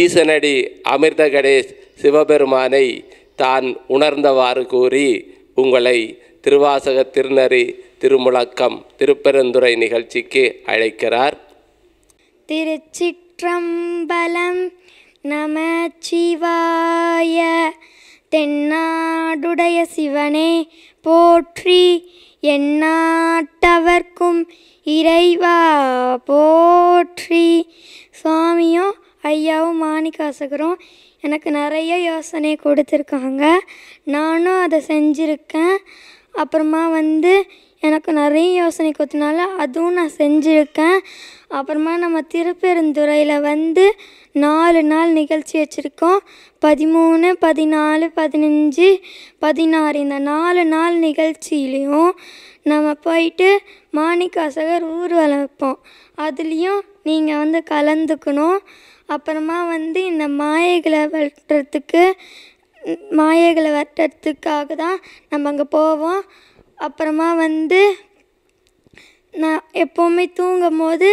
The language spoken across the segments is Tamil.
ஈசனடி அமிர்த கணேஷ் சிவபெருமானை தான் உணர்ந்தவாறு கூறி உங்களை திருவாசக திருநறி திருமுழக்கம் திருப்பெருந்துறை நிகழ்ச்சிக்கு அழைக்கிறார் திருச்சிற்றம்பலம் நம சிவாய தென்னாடுடைய சிவனே போற்றி என்னாட்டவர்க்கும் இறைவா போற்றி சுவாமியோ ஐயாவும் மாணிக்காசகரும் எனக்கு நிறைய யோசனை கொடுத்துருக்காங்க நானும் அதை செஞ்சுருக்கேன் அப்புறமா வந்து எனக்கு நிறைய யோசனை கொடுத்தனால அதுவும் நான் செஞ்சுருக்கேன் அப்புறமா நம்ம திருப்பெருந்துறையில் வந்து நாலு நாள் நிகழ்ச்சி வச்சுருக்கோம் பதிமூணு பதினாலு பதினஞ்சு பதினாறு இந்த நாலு நாள் நிகழ்ச்சியிலையும் நம்ம போயிட்டு மாணிக்காசகர் ஊர்வலம் வைப்போம் அதுலேயும் நீங்கள் வந்து கலந்துக்கணும் அப்புறமா வந்து இந்த மாயைகளை வெட்டுறதுக்கு மாயைகளை வெட்டுறதுக்காக தான் நம்ம அங்கே போவோம் அப்புறமா வந்து நான் எப்போவுமே தூங்கும் போது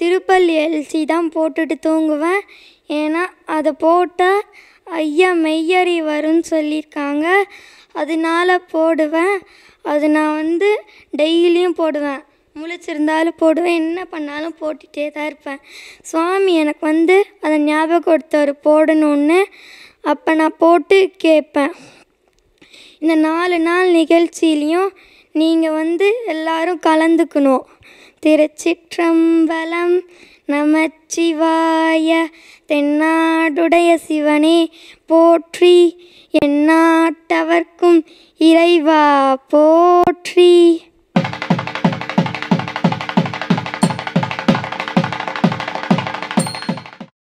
திருப்பள்ளி எல்சி தான் போட்டுட்டு தூங்குவேன் ஏன்னா அதை போட்டால் ஐயா மெய்யறி வரும்னு சொல்லியிருக்காங்க அதனால போடுவேன் அது நான் வந்து டெய்லியும் போடுவேன் முழிச்சிருந்தாலும் போடுவேன் என்ன பண்ணாலும் போட்டுகிட்டே தான் இருப்பேன் சுவாமி எனக்கு வந்து அதை ஞாபகம் கொடுத்தவர் போடணும்னு அப்போ நான் போட்டு கேட்பேன் இந்த நாலு நாள் நிகழ்ச்சியிலையும் நீங்கள் வந்து எல்லாரும் கலந்துக்கணும் திருச்சிற்றம்பலம் நமச்சிவாய தென்னாடுடைய சிவனே போற்றி என்னாட்டவர்க்கும் இறைவா போற்றி